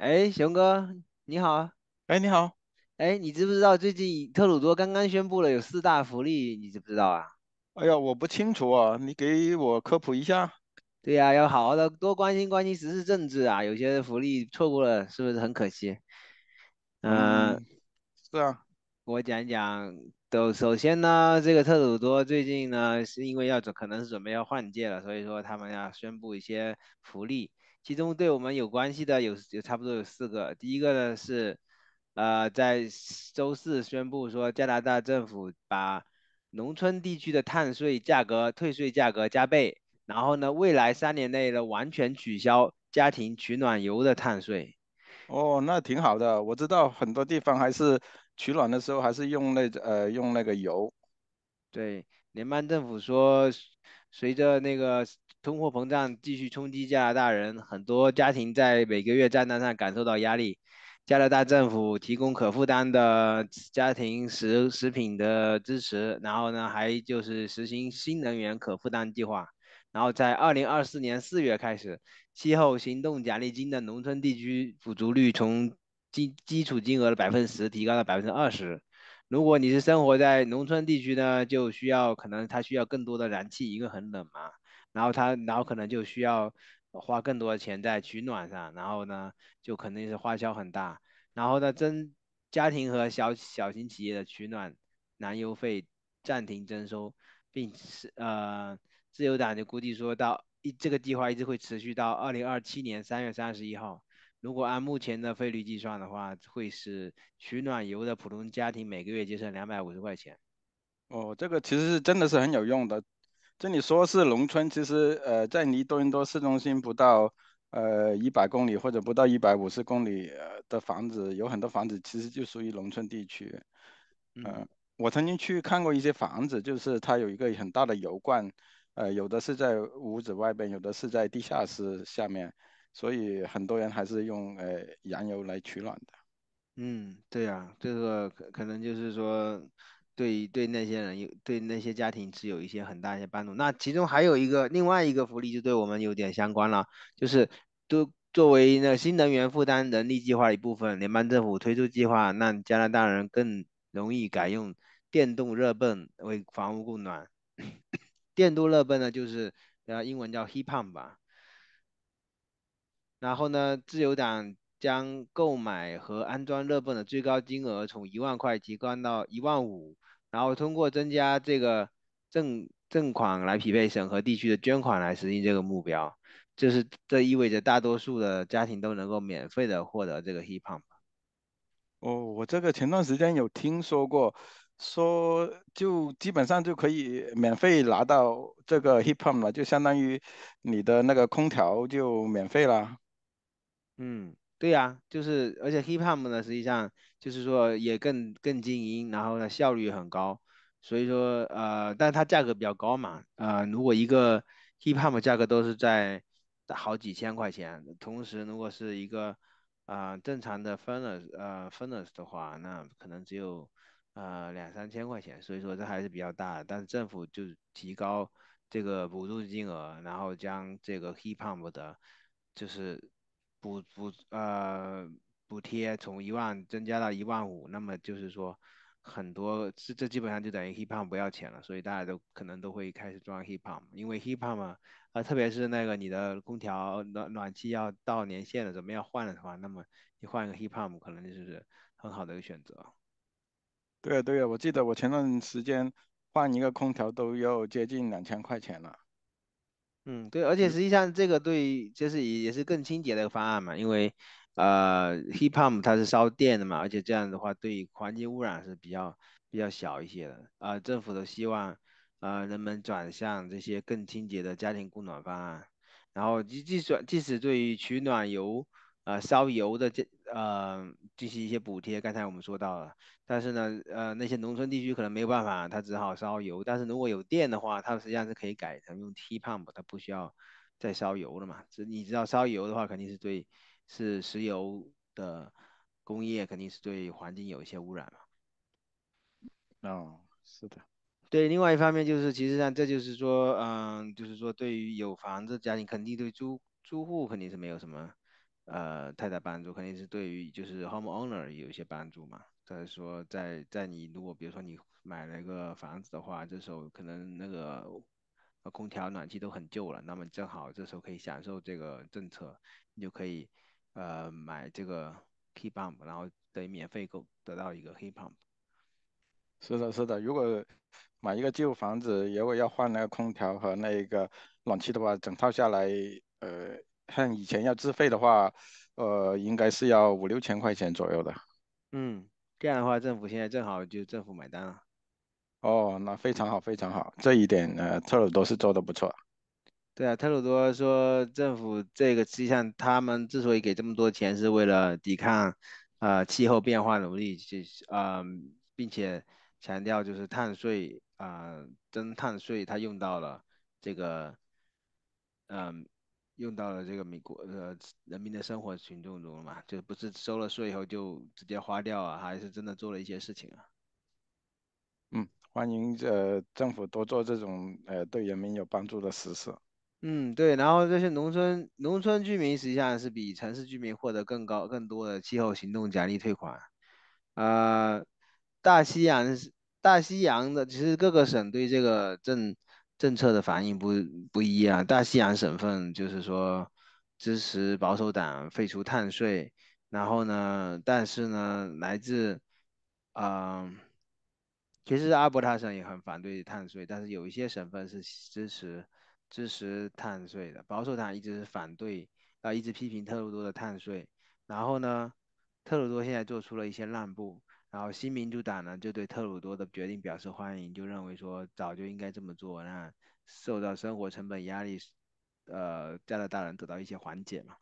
哎，熊哥，你好！哎，你好！哎，你知不知道最近特鲁多刚刚宣布了有四大福利？你知不知道啊？哎呀，我不清楚啊！你给我科普一下。对呀，要好好的多关心关心时事政治啊！有些福利错过了，是不是很可惜？嗯，是啊。我讲讲都。首先呢，这个特鲁多最近呢，是因为要准，可能是准备要换届了，所以说他们要宣布一些福利。其中对我们有关系的有有差不多有四个。第一个呢是，呃，在周四宣布说，加拿大政府把农村地区的碳税价格退税价格加倍，然后呢，未来三年内呢完全取消家庭取暖油的碳税。哦，那挺好的。我知道很多地方还是取暖的时候还是用那呃用那个油。对，联邦政府说随着那个。通货膨胀继续冲击加拿大人，很多家庭在每个月账单上感受到压力。加拿大政府提供可负担的家庭食食品的支持，然后呢，还就是实行新能源可负担计划。然后在二零二四年四月开始，气候行动奖励金的农村地区补足率从基基础金额的百分之十提高到百分之二十。如果你是生活在农村地区呢，就需要可能它需要更多的燃气，因为很冷嘛。然后他，然后可能就需要花更多的钱在取暖上，然后呢，就肯定是花销很大。然后呢，增家庭和小小型企业的取暖燃油费暂停征收，并是呃，自由党就估计说到一这个计划一直会持续到二零二七年三月三十一号。如果按目前的费率计算的话，会使取暖油的普通家庭每个月节省两百五十块钱。哦，这个其实是真的是很有用的。这里说是农村，其实呃，在离多伦多市中心不到呃一百公里或者不到一百五十公里的房子，有很多房子其实就属于农村地区。嗯，我曾经去看过一些房子，就是它有一个很大的油罐，呃，有的是在屋子外边，有的是在地下室下面，所以很多人还是用呃燃油来取暖的。嗯，对呀，这个可可能就是说。对对，那些人有对那些家庭是有一些很大一些帮助。那其中还有一个另外一个福利就对我们有点相关了，就是都作为那新能源负担能力计划一部分，联邦政府推出计划，让加拿大人更容易改用电动热泵为房屋供暖。电动热泵呢，就是呃英文叫 heat pump 吧。然后呢，自由党。将购买和安装热泵的最高金额从一万块提高到一万五，然后通过增加这个赠赠款来匹配审核地区的捐款来实现这个目标。就是这意味着大多数的家庭都能够免费的获得这个 heat pump。哦，我这个前段时间有听说过，说就基本上就可以免费拿到这个 heat pump 了，就相当于你的那个空调就免费啦。嗯。对呀，就是而且 hip h o p 呢，实际上就是说也更更精营，然后呢效率也很高，所以说呃，但它价格比较高嘛，呃，如果一个 hip h o p 价格都是在好几千块钱，同时如果是一个啊正常的 f u n n e c e 呃 f u n n e c e 的话，那可能只有呃两三千块钱，所以说这还是比较大的，但是政府就提高这个补助金额，然后将这个 hip h o p 的就是。补补呃补贴从一万增加到一万五，那么就是说很多是这基本上就等于 h i p h o p 不要钱了，所以大家都可能都会开始装 h i p h o p 因为 h i p h o p 嘛，啊特别是那个你的空调暖暖气要到年限了，怎么样换了的话，那么你换一个 h i p h o p 可能就是很好的一个选择。对啊对啊，我记得我前段时间换一个空调都要接近两千块钱了。嗯，对，而且实际上这个对，就是也也是更清洁的方案嘛，因为，呃，heat pump 它是烧电的嘛，而且这样的话对环境污染是比较比较小一些的。啊，政府都希望，啊，人们转向这些更清洁的家庭供暖方案，然后即即使即使对于取暖油。呃，烧油的这呃，进行一些补贴，刚才我们说到了。但是呢，呃，那些农村地区可能没有办法，他只好烧油。但是如果有电的话，它实际上是可以改成用 T pump，它不需要再烧油了嘛？这你知道，烧油的话肯定是对，是石油的工业肯定是对环境有一些污染嘛？哦，是的，对。另外一方面就是，其实上这就是说，嗯，就是说对于有房子家庭，肯定对租租户肯定是没有什么。呃，太大帮助肯定是对于就是 home owner 有一些帮助嘛。他说，在在你如果比如说你买了一个房子的话，这时候可能那个空调、暖气都很旧了，那么正好这时候可以享受这个政策，你就可以呃买这个 heat pump，然后得免费购得到一个 heat pump。是的，是的，如果买一个旧房子，如果要换那个空调和那一个暖气的话，整套下来呃。像以前要自费的话，呃，应该是要五六千块钱左右的。嗯，这样的话，政府现在正好就政府买单了。哦，那非常好，非常好。这一点，呃，特鲁多是做的不错。对啊，特鲁多说，政府这个实际上他们之所以给这么多钱，是为了抵抗呃气候变化努力去啊，并且强调就是碳税啊，增碳税，他用到了这个嗯。用到了这个美国呃人民的生活群众中嘛，就不是收了税以后就直接花掉啊，还是真的做了一些事情啊。嗯，欢迎这政府多做这种呃对人民有帮助的实事。嗯，对，然后这些农村农村居民实际上是比城市居民获得更高更多的气候行动奖励退款。啊，大西洋大西洋的其实各个省对这个政。政策的反应不不一样。大西洋省份就是说支持保守党废除碳税，然后呢，但是呢，来自，嗯，其实阿伯塔省也很反对碳税，但是有一些省份是支持支持碳税的。保守党一直是反对，啊，一直批评特鲁多的碳税，然后呢，特鲁多现在做出了一些让步。然后新民主党呢，就对特鲁多的决定表示欢迎，就认为说早就应该这么做，那受到生活成本压力，呃，加拿大人得到一些缓解嘛。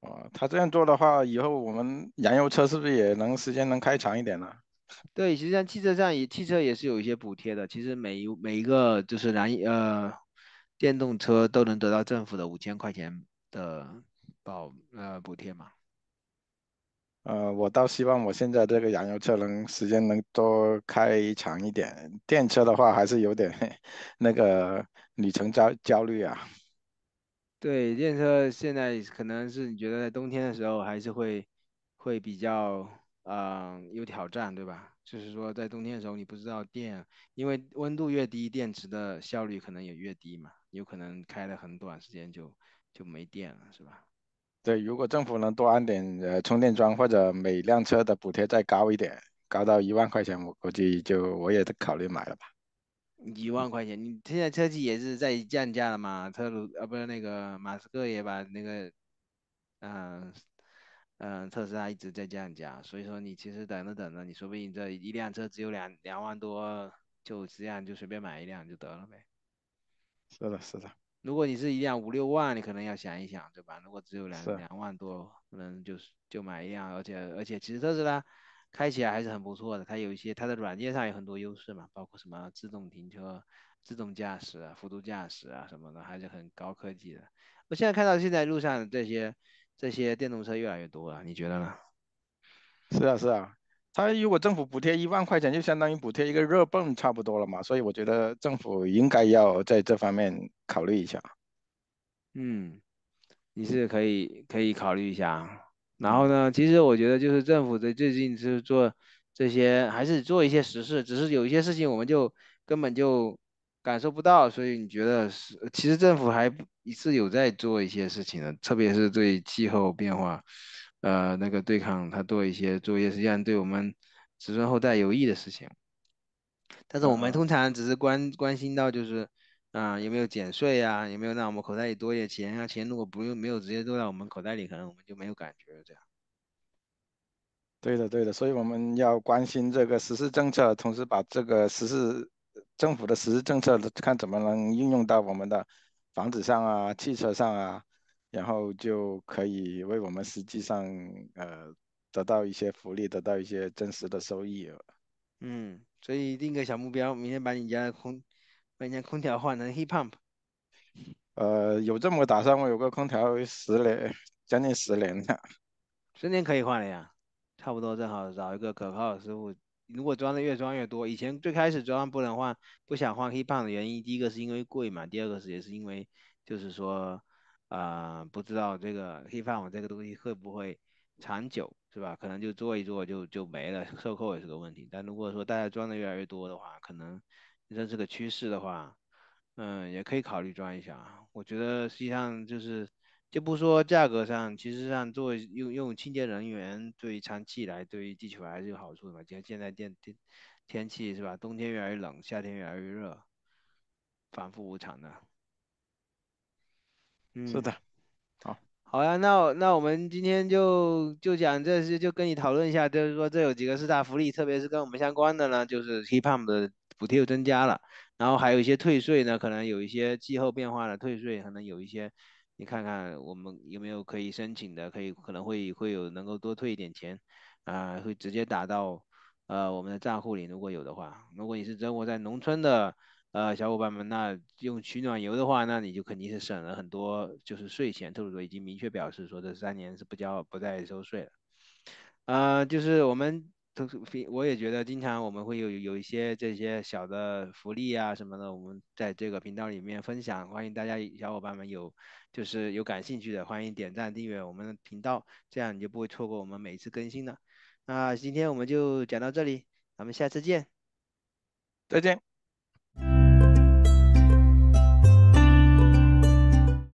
哦，他这样做的话，以后我们燃油车是不是也能时间能开长一点呢？对，实际上汽车上也，汽车也是有一些补贴的。其实每一每一个就是燃油呃，电动车都能得到政府的五千块钱的保呃补贴嘛。呃，我倒希望我现在这个燃油车能时间能多开长一点。电车的话还是有点 那个里程焦焦虑啊。对，电车现在可能是你觉得在冬天的时候还是会会比较嗯有挑战，对吧？就是说在冬天的时候，你不知道电，因为温度越低，电池的效率可能也越低嘛，有可能开了很短时间就就没电了，是吧？对，如果政府能多安点呃充电桩，或者每辆车的补贴再高一点，高到一万块钱，我估计就我也考虑买了吧。一万块钱，你现在车技也是在降价了嘛？特鲁啊，不是那个马斯克也把那个，嗯嗯，特斯拉一直在降价，所以说你其实等着等着，你说不定这一辆车只有两两万多，就这样就随便买一辆就得了呗。是的，是的。如果你是一辆五六万，你可能要想一想，对吧？如果只有两两万多，可能就是就买一辆，而且而且，其实特斯拉开起来还是很不错的，它有一些它的软件上有很多优势嘛，包括什么自动停车、自动驾驶啊、辅助驾驶啊什么的，还是很高科技的。我现在看到现在路上这些这些电动车越来越多了，你觉得呢？是啊，是啊。他如果政府补贴一万块钱，就相当于补贴一个热泵差不多了嘛，所以我觉得政府应该要在这方面考虑一下。嗯，你是可以可以考虑一下。然后呢，其实我觉得就是政府的最近是做这些，还是做一些实事，只是有一些事情我们就根本就感受不到。所以你觉得是，其实政府还是有在做一些事情的，特别是对气候变化。呃，那个对抗他做一些作业，实际上对我们子孙后代有益的事情。但是我们通常只是关关心到就是，啊，有没有减税啊，有没有让我们口袋里多一点钱？钱如果不用没有直接落到我们口袋里，可能我们就没有感觉。这样。对的，对的。所以我们要关心这个实施政策，同时把这个实施政府的实施政策，看怎么能运用到我们的房子上啊、汽车上啊。然后就可以为我们实际上呃得到一些福利，得到一些真实的收益。嗯，所以定个小目标，明天把你家的空把你家空调换成 Heat Pump。呃，有这么个打算，我有个空调十年，将近十年了，十年可以换了呀，差不多正好找一个可靠的师傅。如果装的越装越多，以前最开始装不能换，不想换 Heat Pump 的原因，第一个是因为贵嘛，第二个是也是因为就是说。啊，不知道这个黑饭网这个东西会不会长久，是吧？可能就做一做就就没了，售后也是个问题。但如果说大家装的越来越多的话，可能这是个趋势的话，嗯，也可以考虑装一下。我觉得实际上就是，就不说价格上，其实上做用用清洁人员对于长期来对于地球还是有好处的嘛。像现在电天天气是吧，冬天越来越冷，夏天越来越热，反复无常的。嗯，是的，好，好呀，那那我们今天就就讲这些，就跟你讨论一下，就是说这有几个四大福利，特别是跟我们相关的呢，就是 h e p Pump 的补贴又增加了，然后还有一些退税呢，可能有一些气候变化的退税，可能有一些，你看看我们有没有可以申请的，可以可能会会有能够多退一点钱，啊，会直接打到呃我们的账户里，如果有的话，如果你是生活在农村的。呃，小伙伴们，那用取暖油的话，那你就肯定是省了很多，就是税钱。特朗普已经明确表示说，这三年是不交、不再收税了。啊，就是我们，我也觉得，经常我们会有有一些这些小的福利啊什么的，我们在这个频道里面分享。欢迎大家，小伙伴们有就是有感兴趣的，欢迎点赞订阅我们的频道，这样你就不会错过我们每一次更新了。那今天我们就讲到这里，咱们下次见，再见。